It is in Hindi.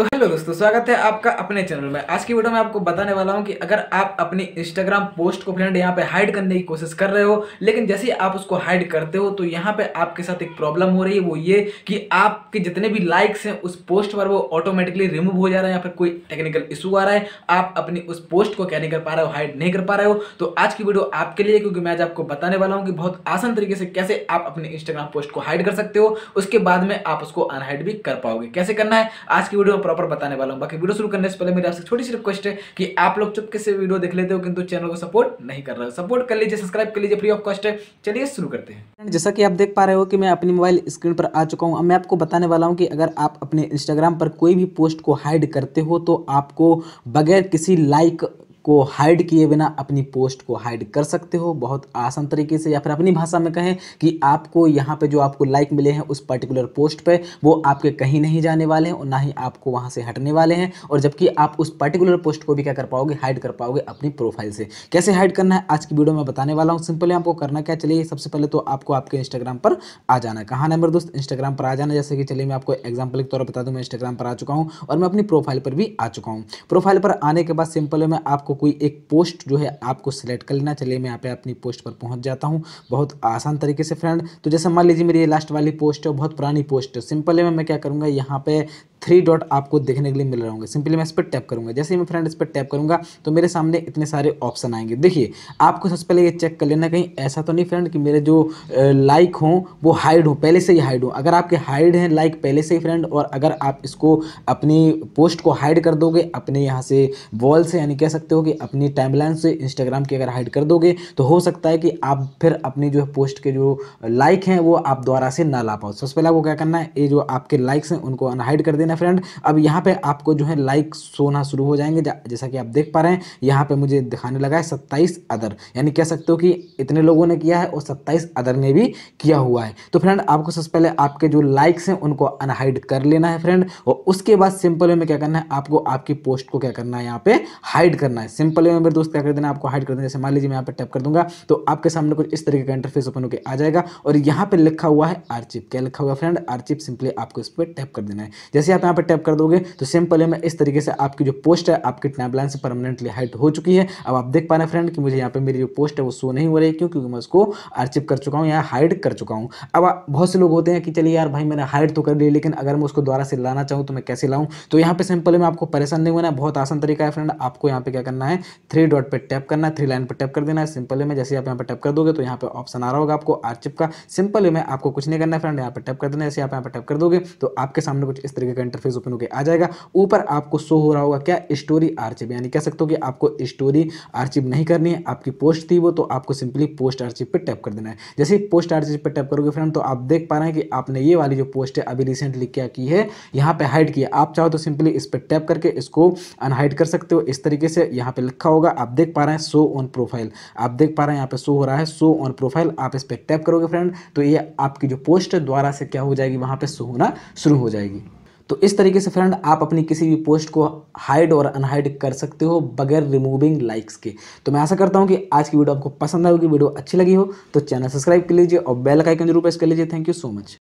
तो हेलो दोस्तों स्वागत है आपका अपने चैनल में आज की वीडियो में आपको बताने वाला हूं कि अगर आप अपनी इंस्टाग्राम पोस्ट को फ्रेंड यहां पे हाइड करने की कोशिश कर रहे हो लेकिन जैसे ही आप उसको हाइड करते हो तो यहां पे आपके साथ एक प्रॉब्लम हो रही है वो ये कि आपके जितने भी लाइक्स हैं उस पोस्ट पर वो ऑटोमेटिकली रिमूव हो जा रहा है या फिर कोई टेक्निकल इशू आ रहा है आप अपनी उस पोस्ट को क्या नहीं कर पा रहे हो हाइड नहीं कर पा रहे हो तो आज की वीडियो आपके लिए क्योंकि मैं आज आपको बताने वाला हूँ कि बहुत आसान तरीके से कैसे आप अपने इंस्टाग्राम पोस्ट को हाइड कर सकते हो उसके बाद में आप उसको अनहाइड भी कर पाओगे कैसे करना है आज की वीडियो प्रॉपर बताने वाला हूँ बाकी वीडियो शुरू करने से पहले मेरी आपसे छोटी सी रिक्वेस्ट है कि आप लोग चुपके से वीडियो देख लेते हो किंतु चैनल को सपोर्ट नहीं कर रहे हो सपोर्ट कर लीजिए सब्सक्राइब कर लीजिए फ्री ऑफ कॉस्ट है चलिए शुरू करते हैं जैसा कि आप देख पा रहे हो कि मैं अपनी मोबाइल स्क्रीन पर आ चुका हूँ मैं आपको बताने वाला हूँ कि अगर आप अपने इंस्टाग्राम पर कोई भी पोस्ट को हाइड करते हो तो आपको बगैर किसी लाइक को हाइड किए बिना अपनी पोस्ट को हाइड कर सकते हो बहुत आसान तरीके से या फिर अपनी भाषा में कहें कि आपको यहाँ पे जो आपको लाइक मिले हैं उस पर्टिकुलर पोस्ट पे वो आपके कहीं नहीं जाने वाले हैं और ना ही आपको वहाँ से हटने वाले हैं और जबकि आप उस पर्टिकुलर पोस्ट को भी क्या कर पाओगे हाइड कर पाओगे अपनी प्रोफाइल से कैसे हाइड करना है आज की वीडियो में बताने वाला हूँ सिंपली आपको करना क्या चलिए सबसे पहले तो आपको आपके इंस्टाग्राम पर आ जाना कहाँ ना मेरे दोस्त इंस्टाग्राम पर आ जाना जैसे कि चलिए मैं आपको एग्जाम्पल के तौर पर बता दूँ मैं इंस्टाग्राम पर आ चुका हूँ और मैं अपनी प्रोफाइल पर भी आ चुका हूँ प्रोफाइल पर आने के बाद सिंपल में आपको कोई एक पोस्ट जो है आपको सेलेक्ट कर लेना चलिए मैं यहाँ पे अपनी पोस्ट पर पहुंच जाता हूँ बहुत आसान तरीके से फ्रेंड तो जैसे मान लीजिए मेरी ये लास्ट वाली पोस्ट है बहुत पुरानी पोस्ट है सिंपल है मैं क्या करूँगा यहाँ पे थ्री डॉट आपको देखने के लिए मिल रहे होंगे सिंपली मैं इस पर टैप करूँगा जैसे ही मैं फ्रेंड इस पर टैप करूँगा तो मेरे सामने इतने सारे ऑप्शन आएंगे देखिए आपको सबसे पहले ये चेक कर लेना कहीं ऐसा तो नहीं फ्रेंड कि मेरे जो लाइक हों वो हाइड हो पहले से ही हाइड हो अगर आपके हाइड हैं लाइक पहले से ही फ्रेंड और अगर आप इसको अपनी पोस्ट को हाइड कर दोगे अपने यहाँ से वॉल से यानी कह सकते हो कि अपनी टाइमलाइन से इंस्टाग्राम की अगर हाइड कर दोगे तो हो सकता है कि आप फिर अपनी जो है पोस्ट के जो लाइक हैं वो आप द्वारा से ना ला पाओ सबसे पहले आपको क्या करना है ये जो आपके लाइक्स हैं उनको अनहाइड कर देना देना फ्रेंड अब यहाँ पे आपको जो है लाइक सोना शुरू हो जाएंगे जैसा कि आप देख पा रहे हैं यहाँ पे मुझे दिखाने लगा है सत्ताईस अदर यानी कह सकते हो कि इतने लोगों ने किया है और सत्ताईस अदर ने भी किया हुआ है तो फ्रेंड आपको सबसे पहले आपके जो लाइक्स हैं उनको अनहाइड कर लेना है फ्रेंड और उसके बाद सिंपल वे में क्या करना है आपको आपकी पोस्ट को क्या करना है यहाँ पे हाइड करना है सिंपल वे में मेरे दोस्त क्या कर देना आपको हाइड कर देना जैसे मान लीजिए मैं यहाँ पर टैप कर दूंगा तो आपके सामने कुछ इस तरीके का इंटरफेस ओपन होकर आ जाएगा और यहाँ पे लिखा हुआ है आर्चिप क्या लिखा हुआ फ्रेंड आर्चिप सिंपली आपको इस पर टैप कर देना है जैसे आप यहाँ पर टैप कर दोगे तो सिंपल है मैं इस तरीके से आपकी जो पोस्ट है आपकी टैबलाइन से परमानेंटली हाइट हो चुकी है अब आप देख पा रहे हैं फ्रेंड कि मुझे यहाँ पे मेरी जो पोस्ट है वो शो नहीं हो रही क्यों क्योंकि मैं उसको आर्चिव कर चुका हूँ या हाइड कर चुका हूँ अब बहुत से लोग होते हैं कि चलिए यार भाई मैंने हाइड तो कर ली लेकिन अगर मैं उसको दोबारा से लाना चाहूँ तो मैं कैसे लाऊँ तो यहाँ पर सिंपल है मैं आपको परेशान नहीं होना बहुत आसान तरीका है फ्रेंड आपको यहाँ पे क्या करना है थ्री डॉट पर टैप करना है थ्री लाइन पर टैप कर देना है सिंपल है मैं जैसे आप यहाँ पर टैप कर दोगे तो यहाँ पर ऑप्शन आ रहा होगा आपको आर्चिप का सिंपल है मैं आपको कुछ नहीं करना है फ्रेंड यहाँ पर टैप कर देना है जैसे आप यहाँ पर टैप कर दोगे तो आपके सामने कुछ इस तरीके का इंटरफेस ओपन होकर आ जाएगा ऊपर आपको शो हो रहा होगा क्या स्टोरी आर्चिव यानी कह सकते हो कि आपको स्टोरी आर्चिव नहीं करनी है आपकी पोस्ट थी वो तो आपको सिंपली पोस्ट आर्चिव पर टैप कर देना है जैसे पोस्ट आर्चिव पर टैप करोगे फ्रेंड तो आप देख पा रहे हैं कि आपने ये वाली जो पोस्ट है अभी रिसेंटली क्या की है यहाँ पर हाइड किया आप चाहो तो सिंपली इस पर टैप करके इसको अनहाइड कर सकते हो इस तरीके से यहाँ पर लिखा होगा आप देख पा रहे हैं शो ऑन प्रोफाइल आप देख पा रहे हैं यहाँ पर शो हो रहा है शो ऑन प्रोफाइल आप इस पर टैप करोगे फ्रेंड तो ये आपकी जो पोस्ट द्वारा से क्या हो जाएगी वहाँ पर शो होना शुरू हो जाएगी तो इस तरीके से फ्रेंड आप अपनी किसी भी पोस्ट को हाइड और अनहाइड कर सकते हो बगैर रिमूविंग लाइक्स के तो मैं आशा करता हूँ कि आज की वीडियो आपको पसंद आएगी वीडियो अच्छी लगी हो तो चैनल सब्सक्राइब कर लीजिए और बेल का आइकन जरूर प्रेस कर लीजिए थैंक यू सो मच